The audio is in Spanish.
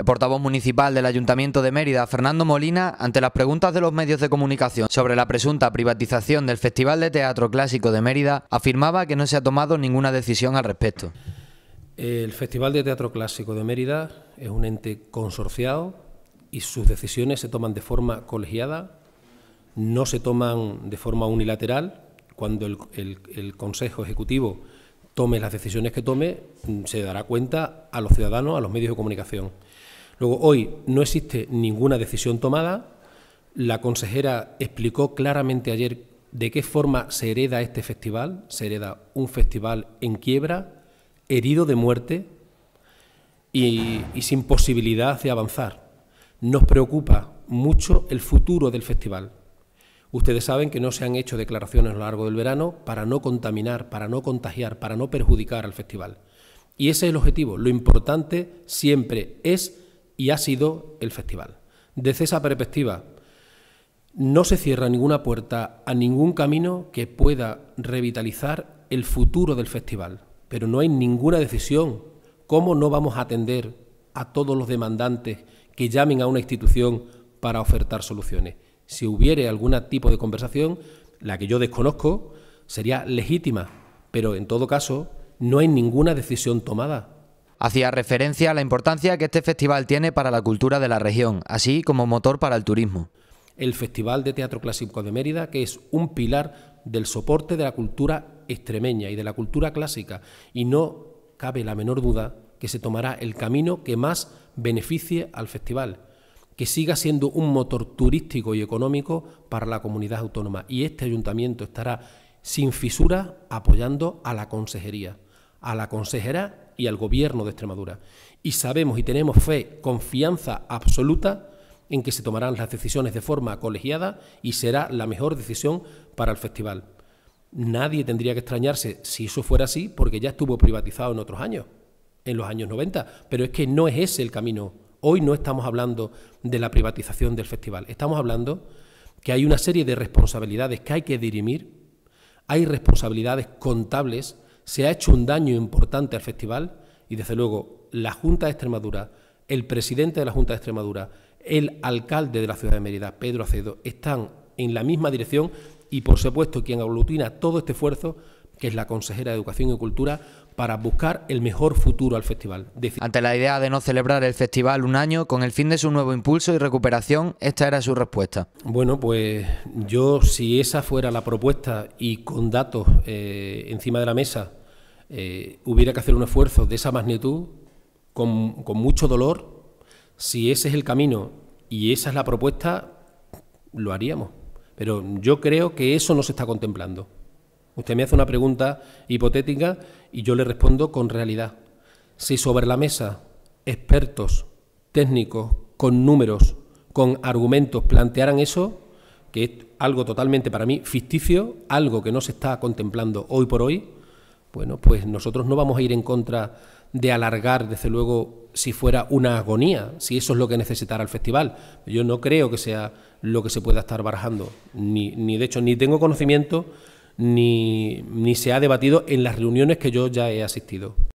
El portavoz municipal del Ayuntamiento de Mérida, Fernando Molina, ante las preguntas de los medios de comunicación sobre la presunta privatización del Festival de Teatro Clásico de Mérida, afirmaba que no se ha tomado ninguna decisión al respecto. El Festival de Teatro Clásico de Mérida es un ente consorciado y sus decisiones se toman de forma colegiada, no se toman de forma unilateral. Cuando el, Consejo Ejecutivo tome las decisiones que tome, mm, se dará cuenta a los ciudadanos, a los medios de comunicación. Luego, hoy no existe ninguna decisión tomada. La consejera explicó claramente ayer de qué forma se hereda este festival. Se hereda un festival en quiebra, herido de muerte y, y sin posibilidad de avanzar. Nos preocupa mucho el futuro del festival. Ustedes saben que no se han hecho declaraciones a lo largo del verano para no contaminar, para no contagiar, para no perjudicar al festival. Y ese es el objetivo. Lo importante siempre es y ha sido el festival. Desde esa perspectiva, no se cierra ninguna puerta a ningún camino que pueda revitalizar el futuro del festival, pero no hay ninguna decisión. ¿Cómo no vamos a atender a todos los demandantes que llamen a una institución para ofertar soluciones? si hubiere algún tipo de conversación, la que yo desconozco, sería legítima, pero en todo caso no hay ninguna decisión tomada. Hacía referencia a la importancia que este festival tiene para la cultura de la región, así como motor para el turismo. El Festival de Teatro Clásico de Mérida, que es un pilar del soporte de la cultura extremeña y de la cultura clásica, y no cabe la menor duda que se tomará el camino que más beneficie al festival que siga siendo un motor turístico y económico para la comunidad autónoma. Y este ayuntamiento estará sin fisura apoyando a la consejería, a la consejera y al gobierno de Extremadura. Y sabemos y tenemos fe, confianza absoluta en que se tomarán las decisiones de forma colegiada y será la mejor decisión para el festival. Nadie tendría que extrañarse si eso fuera así, porque ya estuvo privatizado en otros años, en los años 90, pero es que no es ese el camino Hoy no estamos hablando de la privatización del festival, estamos hablando que hay una serie de responsabilidades que hay que dirimir, hay responsabilidades contables, se ha hecho un daño importante al festival y desde luego la Junta de Extremadura, el presidente de la Junta de Extremadura, el alcalde de la ciudad de Mérida, Pedro Acedo, están en la misma dirección y por supuesto quien aglutina todo este esfuerzo que es la consejera de Educación y Cultura, para buscar el mejor futuro al festival. Ante la idea de no celebrar el festival un año, con el fin de su nuevo impulso y recuperación, esta era su respuesta. Bueno, pues yo si esa fuera la propuesta y con datos eh, encima de la mesa eh, hubiera que hacer un esfuerzo de esa magnitud, con mucho dolor, si ese es el camino y esa es la propuesta, lo haríamos. Pero yo creo que eso no se está contemplando. Usted me hace una pregunta hipotética y yo le respondo con realidad. Si sobre la mesa expertos, técnicos, con números, con argumentos plantearan eso, que es algo totalmente para mí ficticio, algo que no se está contemplando hoy por hoy, bueno, pues nosotros no vamos a ir en contra de alargar, desde luego, si fuera una agonía, si eso es lo que necesitará el festival. Yo no creo que sea lo que se pueda estar barajando, ni, ni de hecho, ni tengo conocimiento ni, ni se ha debatido en las reuniones que yo ya he asistido.